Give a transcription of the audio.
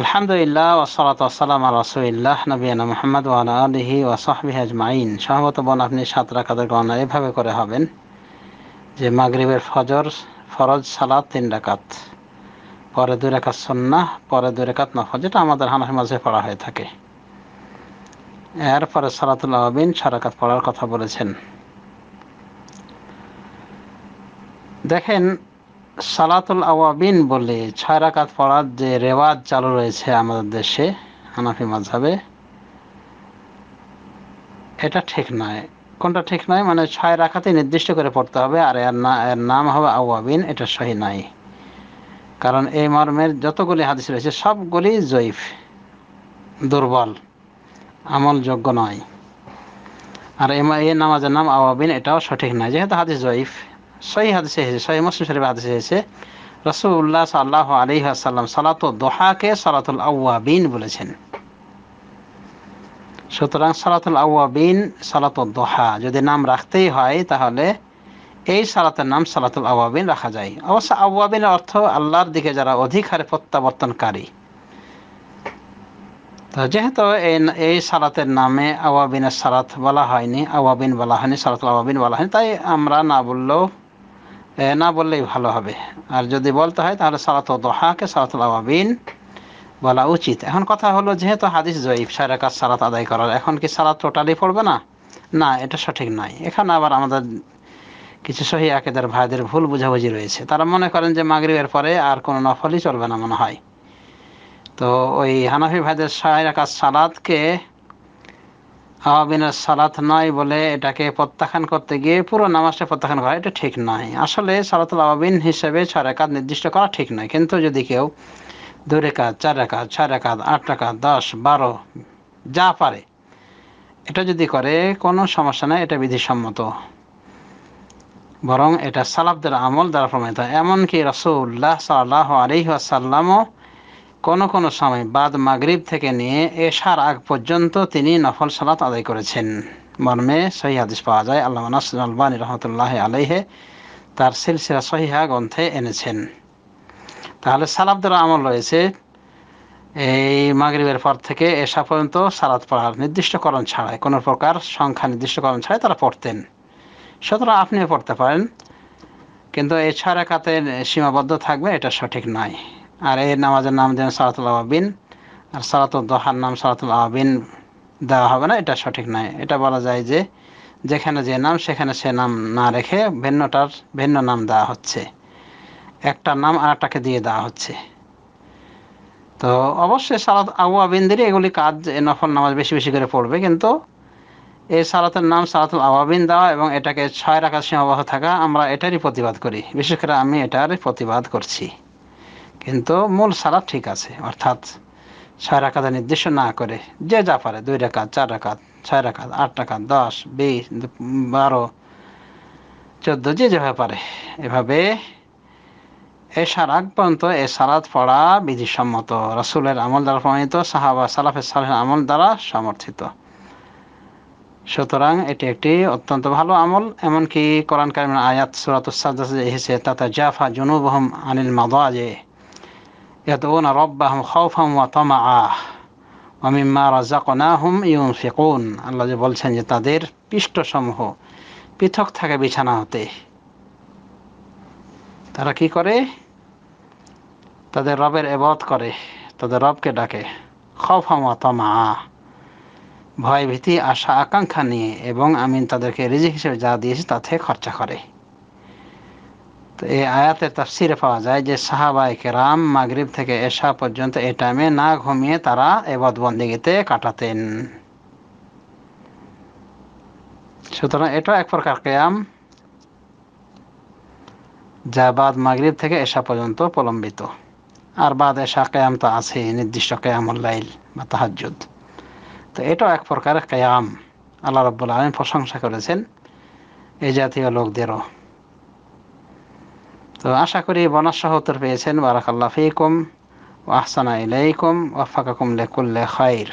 আলহামদুলিল্লাহ ওসলাত আসসালাম রসুল্লাহ নবীনা মোহাম্মদ ওয়ালা আলহি ওয়াসাহবি আজমাইন সম্ভবত বোন আপনি সাত রাকাতের গণনা এভাবে করে হবেন যে মাগরিবের ফজর ফরজ সালাদ তিন রাকাত পরে দু রেখাত সন্না পরে দু রেখাত নফল যেটা আমাদের হানাফি মাঝে পড়া হয়ে থাকে এরপরে সালাতুল আবিন সারাকাত পড়ার কথা বলেছেন দেখেন সালাতুল আওয়াবিন বলে ছয় রাকাত পড়ার যে রেওয়াজ চালু রয়েছে আমাদের দেশে হানাফি মাঝাবে এটা ঠিক নয় কোনটা ঠিক নয় মানে ছয় রাখাতে নির্দিষ্ট করে পড়তে হবে আর এর না এর নাম হবে আওয়াবিন এটা সহি নাই কারণ এই মর্মের যতগুলি হাদিস রয়েছে সবগুলি জৈফ দুর্বল আমলযোগ্য নয় আর এ নামাজের নাম আওয়াবিন এটাও সঠিক নয় যেহেতু হাদিস জৈফ সহি হাদিসে এসেছে সহি মুসলিম শরীফ হাদিসে এসেছে রসুল্লাহ সাল্লাহ আলহি আসাল্লাম সালাত দোহাকে সালাতুল আউয়াবিন বলেছেন সুতরাং সালাতুল আউয়াবিন সালাতুল দোহা যদি নাম রাখতেই হয় তাহলে এই সালাতের নাম সালাতুল আউয়াবিন রাখা যায় অবশ্য আউয়াবিনের অর্থ আল্লাহর দিকে যারা অধিক হারে প্রত্যাবর্তনকারী তো যেহেতু এই এই সালাতের নামে আওয়াবিনের সালাত বলা হয়নি আওয়াবিন বলা হয়নি সালাতুল আওয়াবিন বলা হয়নি তাই আমরা না বললেও না বললেই ভালো হবে আর যদি বলতে হয় তাহলে সালাত দোহাকে সালাত আওয়াবিন বলা উচিত এখন কথা হলো যেহেতু হাদিস জয়ীফ সারা কাজ সালাত আদায় করার এখন কি সালাত টোটালি পড়বে না না এটা সঠিক নয় এখানে আবার আমাদের কিছু সহি আকেদার ভাইদের ভুল বুঝাবুঝি রয়েছে তারা মনে করেন যে মাগরিবের পরে আর কোনো নফলই চলবে না মনে হয় তো ওই হানাফি ভাইদের সাহেরা কাজ সালাদকে আওয়াবিনের সালাত নয় বলে এটাকে প্রত্যাখ্যান করতে গিয়ে পুরো নামাজটা প্রত্যাখ্যান করা এটা ঠিক নয় আসলে সালাতুল আওয়াবিন হিসেবে ছয় রেখাত নির্দিষ্ট করা ঠিক নয় কিন্তু যদি কেউ দু রেখাত চার রেখাত ছয় রেখাত আট রেখাত দশ বারো যা পারে এটা যদি করে কোনো সমস্যা নেই এটা বিধিসম্মত বরং এটা সালাবদের আমল দ্বারা প্রমাণিত এমনকি রসুল্লাহ সাল্লাহ আলহি আসাল্লামও কোনো কোনো সময় বাদ মাগরিব থেকে নিয়ে এশার আগ পর্যন্ত তিনি নফল সালাত আদায় করেছেন মর্মে সহি হাদিস পাওয়া যায় আল্লাহ নাসবানী রহমতুল্লাহ আলহে তার সিলসিলা সহিহা গ্রন্থে এনেছেন তাহলে দ্বারা আমল রয়েছে এই মাগরিবের পর থেকে এশা পর্যন্ত সালাত পড়ার নির্দিষ্টকরণ ছাড়াই কোনো প্রকার সংখ্যা নির্দিষ্টকরণ ছাড়াই তারা পড়তেন সুতরাং আপনিও পড়তে পারেন কিন্তু এছাড়া কাতে সীমাবদ্ধ থাকবে এটা সঠিক নয় আর এর নামাজের নাম যেন সালাতুল আবিন আর সালাতুল দোহার নাম সালাতুল আবিন দেওয়া হবে না এটা সঠিক নয় এটা বলা যায় যে যেখানে যে নাম সেখানে সে নাম না রেখে ভিন্নটার ভিন্ন নাম দেওয়া হচ্ছে একটা নাম আর একটাকে দিয়ে দেওয়া হচ্ছে তো অবশ্যই সালাত আবু আবিন্দেরই এগুলি কাজ নফল নামাজ বেশি বেশি করে পড়বে কিন্তু এই সালাতের নাম সালাতুল আওয়াবিন দেওয়া এবং এটাকে ছয় রাখা সীমাবদ্ধ থাকা আমরা এটারই প্রতিবাদ করি বিশেষ করে আমি এটার প্রতিবাদ করছি কিন্তু মূল সালাদ ঠিক আছে অর্থাৎ ছয় রাখাতে নির্দিষ্ট না করে যে যা পারে দুই রাখাত চার রাখাত ছয় রাখাত আট রাখাত দশ বিশ বারো চোদ্দ যে যেভাবে পারে এভাবে এ সারাক পর্যন্ত এ সালাদ পড়া বিধিসম্মত রাসুলের আমল দ্বারা প্রমাণিত সাহাবা সালাফের সালের আমল দ্বারা সমর্থিত সুতরাং এটি একটি অত্যন্ত ভালো আমল এমনকি কোরআন কারিমের আয়াত সুরাত সাজ্জাসে এসেছে তাতে জাফা জুনুবহম আনিল যে يدعون ربهم خوفا وطمعا অমিম্মা রাজাকনাহুম ইউনফিকুন আল্লাহ যে বলছেন যে তাদের পৃষ্ঠসমূহ পৃথক থাকে বিছানা হতে তারা কি করে তাদের রবের এবত করে তাদের রবকে ডাকে খফমতমা ভয় ভীতি আশা আকাঙ্ক্ষা নিয়ে এবং আমি তাদেরকে রিজিক হিসেবে যা দিয়েছি তাতে খরচা করে এই আয়াতের তাফসিরে পাওয়া যায় যে সাহাবাই কেরাম মাগরীব থেকে এশা পর্যন্ত এই টাইমে না ঘুমিয়ে তারা এবাদ বন্দিগিতে কাটাতেন সুতরাং এটা এক প্রকার কেয়াম যা বাদ মাগরীব থেকে এশা পর্যন্ত প্রলম্বিত আর বাদ এশা কেয়াম তো আছে নির্দিষ্ট উল্লাইল বা তাহাজুদ তো এটাও এক প্রকার কেয়াম আল্লাহ রব্বুল আলম প্রশংসা করেছেন এই জাতীয় লোকদেরও তো আশা করি বনাসহ উত্তর পেয়েছেন বারাকাল্লা ফিকুম ওয়াহসানা ইলাইকুম ওয়াফাকাকুম লেকুল্লে খাইর